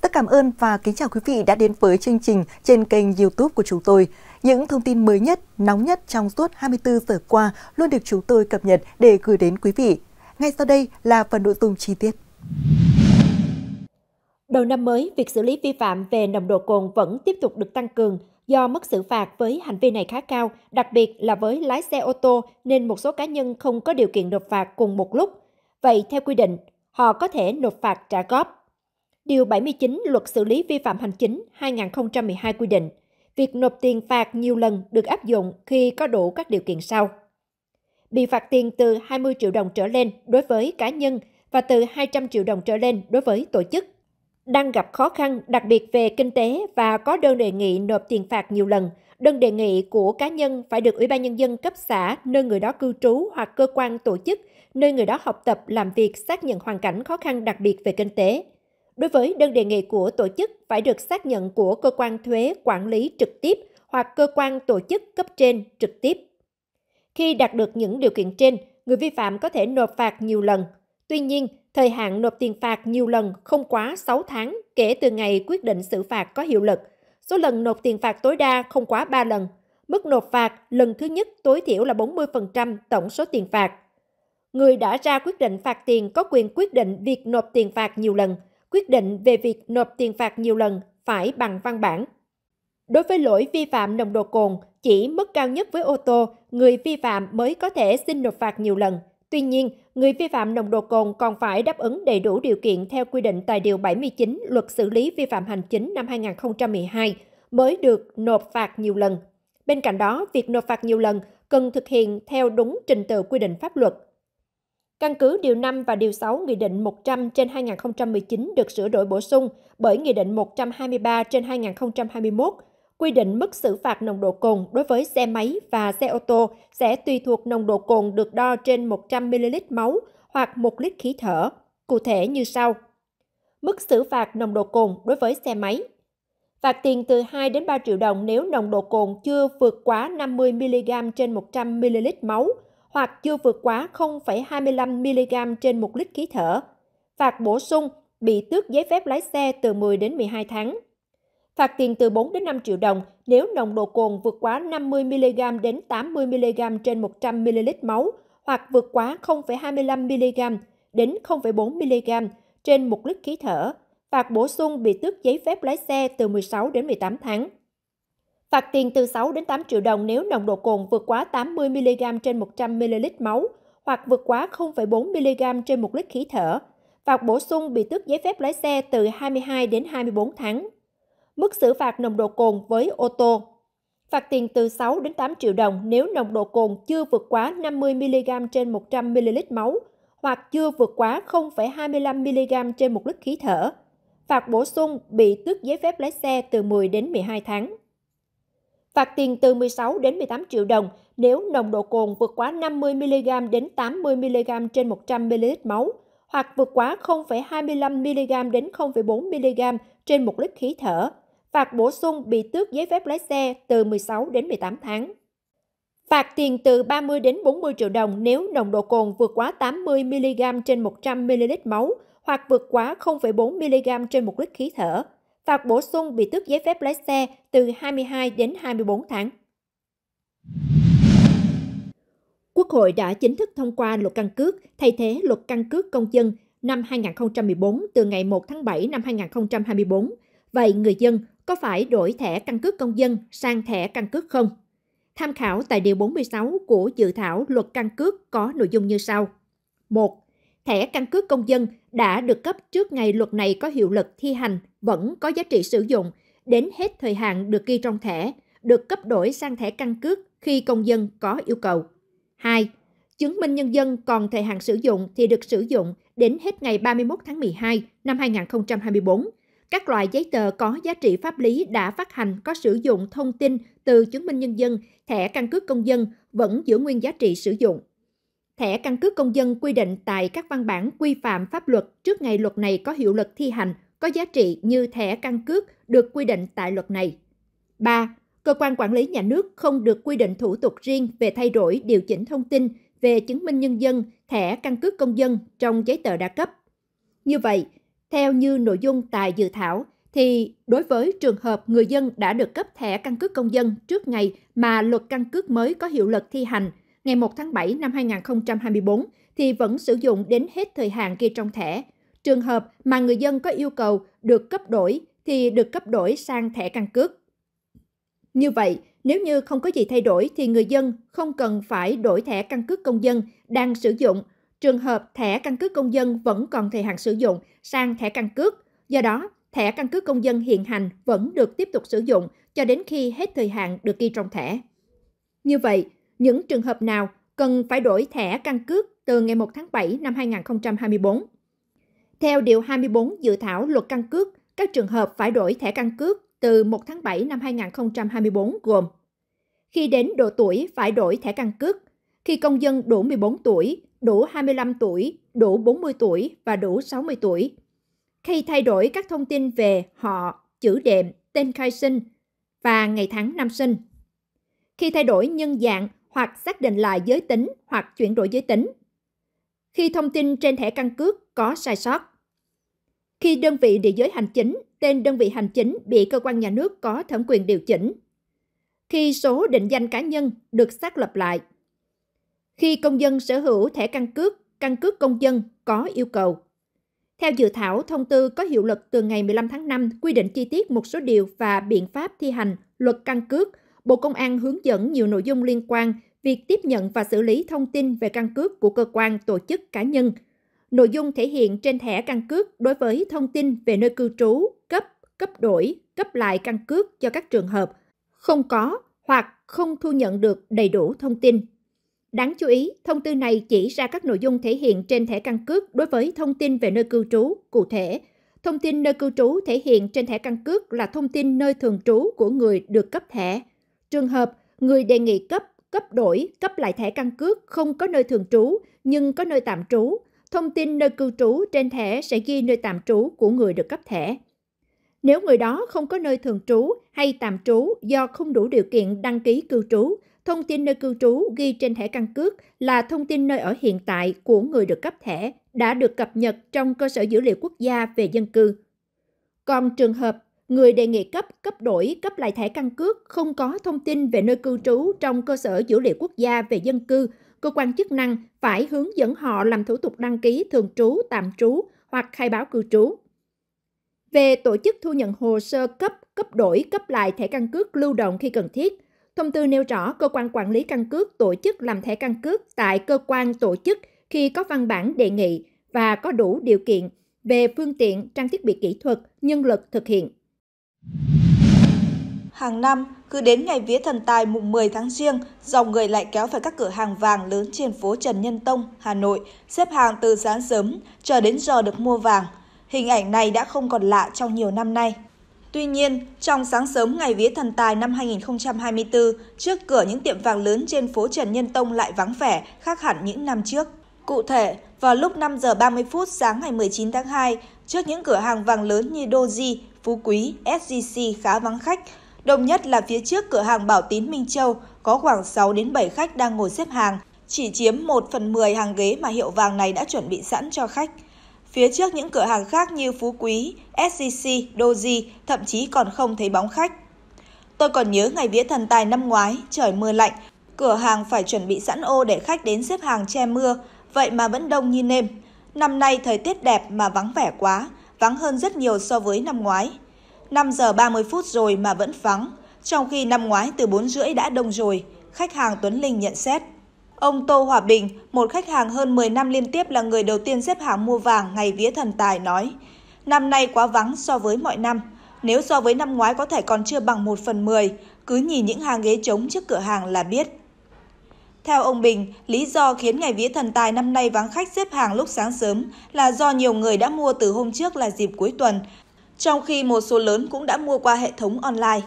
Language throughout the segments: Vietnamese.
tất cảm ơn và kính chào quý vị đã đến với chương trình trên kênh YouTube của chúng tôi. Những thông tin mới nhất, nóng nhất trong suốt 24 giờ qua luôn được chúng tôi cập nhật để gửi đến quý vị. Ngay sau đây là phần nội dung chi tiết. Đầu năm mới, việc xử lý vi phạm về nồng độ cồn vẫn tiếp tục được tăng cường do mức xử phạt với hành vi này khá cao, đặc biệt là với lái xe ô tô nên một số cá nhân không có điều kiện nộp phạt cùng một lúc. Vậy theo quy định, họ có thể nộp phạt trả góp Điều 79 Luật xử lý vi phạm hành chính 2012 quy định, việc nộp tiền phạt nhiều lần được áp dụng khi có đủ các điều kiện sau. Bị phạt tiền từ 20 triệu đồng trở lên đối với cá nhân và từ 200 triệu đồng trở lên đối với tổ chức. Đang gặp khó khăn đặc biệt về kinh tế và có đơn đề nghị nộp tiền phạt nhiều lần, đơn đề nghị của cá nhân phải được Ủy ban Nhân dân cấp xã nơi người đó cư trú hoặc cơ quan tổ chức nơi người đó học tập làm việc xác nhận hoàn cảnh khó khăn đặc biệt về kinh tế Đối với đơn đề nghị của tổ chức phải được xác nhận của cơ quan thuế quản lý trực tiếp hoặc cơ quan tổ chức cấp trên trực tiếp. Khi đạt được những điều kiện trên, người vi phạm có thể nộp phạt nhiều lần. Tuy nhiên, thời hạn nộp tiền phạt nhiều lần không quá 6 tháng kể từ ngày quyết định xử phạt có hiệu lực. Số lần nộp tiền phạt tối đa không quá 3 lần. Mức nộp phạt lần thứ nhất tối thiểu là 40% tổng số tiền phạt. Người đã ra quyết định phạt tiền có quyền quyết định việc nộp tiền phạt nhiều lần – quyết định về việc nộp tiền phạt nhiều lần phải bằng văn bản. Đối với lỗi vi phạm nồng độ cồn, chỉ mức cao nhất với ô tô, người vi phạm mới có thể xin nộp phạt nhiều lần. Tuy nhiên, người vi phạm nồng độ cồn còn phải đáp ứng đầy đủ điều kiện theo quy định tại Điều 79 Luật xử lý vi phạm hành chính năm 2012 mới được nộp phạt nhiều lần. Bên cạnh đó, việc nộp phạt nhiều lần cần thực hiện theo đúng trình tự quy định pháp luật – Căn cứ điều 5 và điều 6 Nghị định 100 trên 2019 được sửa đổi bổ sung bởi Nghị định 123 trên 2021 quy định mức xử phạt nồng độ cồn đối với xe máy và xe ô tô sẽ tùy thuộc nồng độ cồn được đo trên 100ml máu hoặc 1 lít khí thở, cụ thể như sau. Mức xử phạt nồng độ cồn đối với xe máy Phạt tiền từ 2 đến 3 triệu đồng nếu nồng độ cồn chưa vượt quá 50mg trên 100ml máu hoặc chưa vượt quá 0,25 mg trên 1 lít khí thở. Phạt bổ sung bị tước giấy phép lái xe từ 10 đến 12 tháng. Phạt tiền từ 4 đến 5 triệu đồng nếu nồng độ cồn vượt quá 50 mg đến 80 mg trên 100 ml máu hoặc vượt quá 0,25 mg đến 0,4 mg trên 1 lít khí thở. Phạt bổ sung bị tước giấy phép lái xe từ 16 đến 18 tháng. Phạt tiền từ 6 đến 8 triệu đồng nếu nồng độ cồn vượt quá 80mg trên 100ml máu hoặc vượt quá 0,4mg trên 1 lít khí thở. Phạt bổ sung bị tước giấy phép lái xe từ 22 đến 24 tháng. Mức xử phạt nồng độ cồn với ô tô Phạt tiền từ 6 đến 8 triệu đồng nếu nồng độ cồn chưa vượt quá 50mg trên 100ml máu hoặc chưa vượt quá 0,25mg trên 1 lít khí thở. Phạt bổ sung bị tước giấy phép lái xe từ 10 đến 12 tháng phạt tiền từ 16 đến 18 triệu đồng nếu nồng độ cồn vượt quá 50mg đến 80mg trên 100ml máu hoặc vượt quá 0,25mg đến 0,4mg trên 1 lít khí thở. Phạt bổ sung bị tước giấy phép lái xe từ 16 đến 18 tháng. Phạt tiền từ 30 đến 40 triệu đồng nếu nồng độ cồn vượt quá 80mg trên 100ml máu hoặc vượt quá 0,4mg trên 1 lít khí thở phạt bổ sung bị tước giấy phép lái xe từ 22 đến 24 tháng. Quốc hội đã chính thức thông qua luật căn cước thay thế luật căn cước công dân năm 2014 từ ngày 1 tháng 7 năm 2024. Vậy người dân có phải đổi thẻ căn cước công dân sang thẻ căn cước không? Tham khảo tại điều 46 của dự thảo luật căn cước có nội dung như sau. 1. Thẻ căn cước công dân đã được cấp trước ngày luật này có hiệu lực thi hành vẫn có giá trị sử dụng đến hết thời hạn được ghi trong thẻ, được cấp đổi sang thẻ căn cước khi công dân có yêu cầu. 2. Chứng minh nhân dân còn thời hạn sử dụng thì được sử dụng đến hết ngày 31 tháng 12 năm 2024. Các loại giấy tờ có giá trị pháp lý đã phát hành có sử dụng thông tin từ chứng minh nhân dân, thẻ căn cước công dân vẫn giữ nguyên giá trị sử dụng. Thẻ căn cước công dân quy định tại các văn bản quy phạm pháp luật trước ngày luật này có hiệu lực thi hành có giá trị như thẻ căn cước được quy định tại luật này. 3. Cơ quan quản lý nhà nước không được quy định thủ tục riêng về thay đổi, điều chỉnh thông tin về chứng minh nhân dân, thẻ căn cước công dân trong giấy tờ đã cấp. Như vậy, theo như nội dung tại dự thảo, thì đối với trường hợp người dân đã được cấp thẻ căn cước công dân trước ngày mà luật căn cước mới có hiệu lực thi hành – ngày 1 tháng 7 năm 2024 thì vẫn sử dụng đến hết thời hạn ghi trong thẻ. Trường hợp mà người dân có yêu cầu được cấp đổi thì được cấp đổi sang thẻ căn cước. Như vậy, nếu như không có gì thay đổi thì người dân không cần phải đổi thẻ căn cước công dân đang sử dụng. Trường hợp thẻ căn cước công dân vẫn còn thời hạn sử dụng sang thẻ căn cước. Do đó, thẻ căn cước công dân hiện hành vẫn được tiếp tục sử dụng cho đến khi hết thời hạn được ghi trong thẻ. Như vậy, những trường hợp nào cần phải đổi thẻ căn cước từ ngày 1 tháng 7 năm 2024. Theo Điều 24 dự thảo luật căn cước, các trường hợp phải đổi thẻ căn cước từ 1 tháng 7 năm 2024 gồm Khi đến độ tuổi phải đổi thẻ căn cước, khi công dân đủ 14 tuổi, đủ 25 tuổi, đủ 40 tuổi và đủ 60 tuổi. Khi thay đổi các thông tin về họ, chữ đệm, tên khai sinh và ngày tháng năm sinh. Khi thay đổi nhân dạng hoặc xác định lại giới tính hoặc chuyển đổi giới tính. Khi thông tin trên thẻ căn cước có sai sót. Khi đơn vị địa giới hành chính, tên đơn vị hành chính bị cơ quan nhà nước có thẩm quyền điều chỉnh. Khi số định danh cá nhân được xác lập lại. Khi công dân sở hữu thẻ căn cước, căn cước công dân có yêu cầu. Theo dự thảo, thông tư có hiệu lực từ ngày 15 tháng 5 quy định chi tiết một số điều và biện pháp thi hành luật căn cước Bộ Công an hướng dẫn nhiều nội dung liên quan việc tiếp nhận và xử lý thông tin về căn cước của cơ quan, tổ chức, cá nhân. Nội dung thể hiện trên thẻ căn cước đối với thông tin về nơi cư trú, cấp, cấp đổi, cấp lại căn cước cho các trường hợp không có hoặc không thu nhận được đầy đủ thông tin. Đáng chú ý, thông tư này chỉ ra các nội dung thể hiện trên thẻ căn cước đối với thông tin về nơi cư trú, cụ thể Thông tin nơi cư trú thể hiện trên thẻ căn cước là thông tin nơi thường trú của người được cấp thẻ. Trường hợp người đề nghị cấp, cấp đổi, cấp lại thẻ căn cước không có nơi thường trú nhưng có nơi tạm trú, thông tin nơi cư trú trên thẻ sẽ ghi nơi tạm trú của người được cấp thẻ. Nếu người đó không có nơi thường trú hay tạm trú do không đủ điều kiện đăng ký cư trú, thông tin nơi cư trú ghi trên thẻ căn cước là thông tin nơi ở hiện tại của người được cấp thẻ đã được cập nhật trong cơ sở dữ liệu quốc gia về dân cư. Còn trường hợp người đề nghị cấp, cấp đổi, cấp lại thẻ căn cước không có thông tin về nơi cư trú trong cơ sở dữ liệu quốc gia về dân cư, cơ quan chức năng phải hướng dẫn họ làm thủ tục đăng ký thường trú, tạm trú hoặc khai báo cư trú. Về tổ chức thu nhận hồ sơ cấp, cấp đổi, cấp lại thẻ căn cước lưu động khi cần thiết, thông tư nêu rõ cơ quan quản lý căn cước tổ chức làm thẻ căn cước tại cơ quan tổ chức khi có văn bản đề nghị và có đủ điều kiện về phương tiện, trang thiết bị kỹ thuật, nhân lực thực hiện. Hàng năm, cứ đến ngày vía thần tài mùng 10 tháng riêng, dòng người lại kéo về các cửa hàng vàng lớn trên phố Trần Nhân Tông, Hà Nội, xếp hàng từ sáng sớm chờ đến giờ được mua vàng. Hình ảnh này đã không còn lạ trong nhiều năm nay. Tuy nhiên, trong sáng sớm ngày vía thần tài năm 2024, trước cửa những tiệm vàng lớn trên phố Trần Nhân Tông lại vắng vẻ, khác hẳn những năm trước. Cụ thể, vào lúc 5 giờ 30 phút sáng ngày 19 tháng 2, trước những cửa hàng vàng lớn như Doji, Phú Quý, SGC khá vắng khách. Đông nhất là phía trước cửa hàng Bảo Tín Minh Châu có khoảng 6 đến 7 khách đang ngồi xếp hàng, chỉ chiếm 1 phần 10 hàng ghế mà hiệu vàng này đã chuẩn bị sẵn cho khách. Phía trước những cửa hàng khác như Phú Quý, SCC, Doji thậm chí còn không thấy bóng khách. Tôi còn nhớ ngày vía thần tài năm ngoái, trời mưa lạnh, cửa hàng phải chuẩn bị sẵn ô để khách đến xếp hàng che mưa, vậy mà vẫn đông như nêm. Năm nay thời tiết đẹp mà vắng vẻ quá, vắng hơn rất nhiều so với năm ngoái. 5 giờ 30 phút rồi mà vẫn vắng, trong khi năm ngoái từ 4 rưỡi đã đông rồi, khách hàng Tuấn Linh nhận xét. Ông Tô Hòa Bình, một khách hàng hơn 10 năm liên tiếp là người đầu tiên xếp hàng mua vàng ngày vía thần tài nói, năm nay quá vắng so với mọi năm, nếu so với năm ngoái có thể còn chưa bằng 1 phần 10, cứ nhìn những hàng ghế trống trước cửa hàng là biết. Theo ông Bình, lý do khiến ngày vía thần tài năm nay vắng khách xếp hàng lúc sáng sớm là do nhiều người đã mua từ hôm trước là dịp cuối tuần, trong khi một số lớn cũng đã mua qua hệ thống online.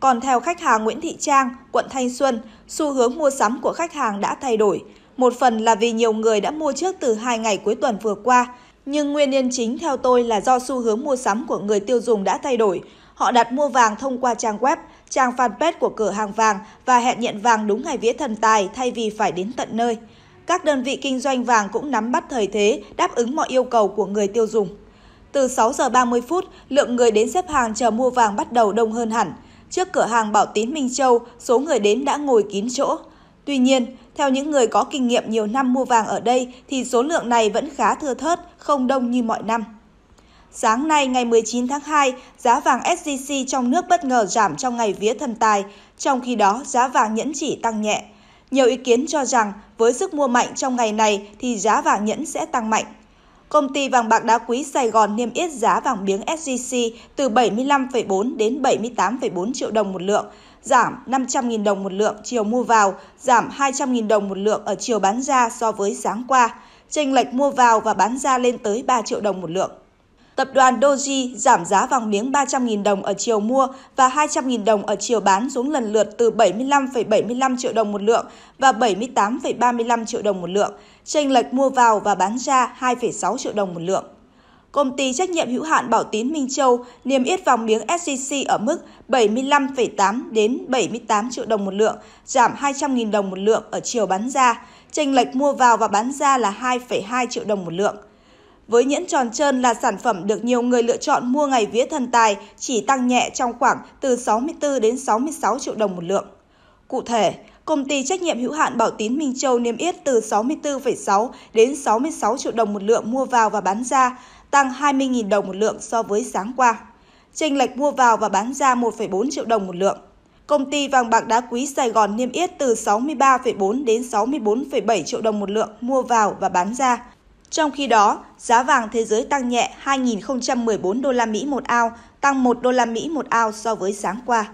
Còn theo khách hàng Nguyễn Thị Trang, quận Thanh Xuân, xu hướng mua sắm của khách hàng đã thay đổi. Một phần là vì nhiều người đã mua trước từ hai ngày cuối tuần vừa qua, nhưng nguyên nhân chính theo tôi là do xu hướng mua sắm của người tiêu dùng đã thay đổi. Họ đặt mua vàng thông qua trang web, trang fanpage của cửa hàng vàng và hẹn nhận vàng đúng ngày vía thần tài thay vì phải đến tận nơi. Các đơn vị kinh doanh vàng cũng nắm bắt thời thế, đáp ứng mọi yêu cầu của người tiêu dùng. Từ 6 giờ 30 phút, lượng người đến xếp hàng chờ mua vàng bắt đầu đông hơn hẳn. Trước cửa hàng Bảo Tín Minh Châu, số người đến đã ngồi kín chỗ. Tuy nhiên, theo những người có kinh nghiệm nhiều năm mua vàng ở đây thì số lượng này vẫn khá thưa thớt, không đông như mọi năm. Sáng nay ngày 19 tháng 2, giá vàng SJC trong nước bất ngờ giảm trong ngày vía thần tài, trong khi đó giá vàng nhẫn chỉ tăng nhẹ. Nhiều ý kiến cho rằng với sức mua mạnh trong ngày này thì giá vàng nhẫn sẽ tăng mạnh. Công ty vàng bạc đá quý Sài Gòn niêm yết giá vàng miếng SJC từ 75,4 đến 78,4 triệu đồng một lượng, giảm 500.000 đồng một lượng chiều mua vào, giảm 200.000 đồng một lượng ở chiều bán ra so với sáng qua. Chênh lệch mua vào và bán ra lên tới 3 triệu đồng một lượng. Tập đoàn Doji giảm giá vàng miếng 300.000 đồng ở chiều mua và 200.000 đồng ở chiều bán xuống lần lượt từ 75,75 triệu đồng một lượng và 78,35 triệu đồng một lượng, chênh lệch mua vào và bán ra 2,6 triệu đồng một lượng. Công ty trách nhiệm hữu hạn Bảo Tín Minh Châu niêm yết vàng miếng SJC ở mức 75,8 đến 78 triệu đồng một lượng, giảm 200.000 đồng một lượng ở chiều bán ra, chênh lệch mua vào và bán ra là 2,2 triệu đồng một lượng với nhẫn tròn trơn là sản phẩm được nhiều người lựa chọn mua ngày vía thần tài, chỉ tăng nhẹ trong khoảng từ 64 đến 66 triệu đồng một lượng. Cụ thể, công ty trách nhiệm hữu hạn Bảo Tín Minh Châu niêm yết từ 64,6 đến 66 triệu đồng một lượng mua vào và bán ra, tăng 20.000 đồng một lượng so với sáng qua. Chênh lệch mua vào và bán ra 1,4 triệu đồng một lượng. Công ty vàng bạc đá quý Sài Gòn niêm yết từ 63,4 đến 64,7 triệu đồng một lượng mua vào và bán ra, trong khi đó, giá vàng thế giới tăng nhẹ 2.014 đô la Mỹ một ao, tăng 1 đô la Mỹ một ao so với sáng qua.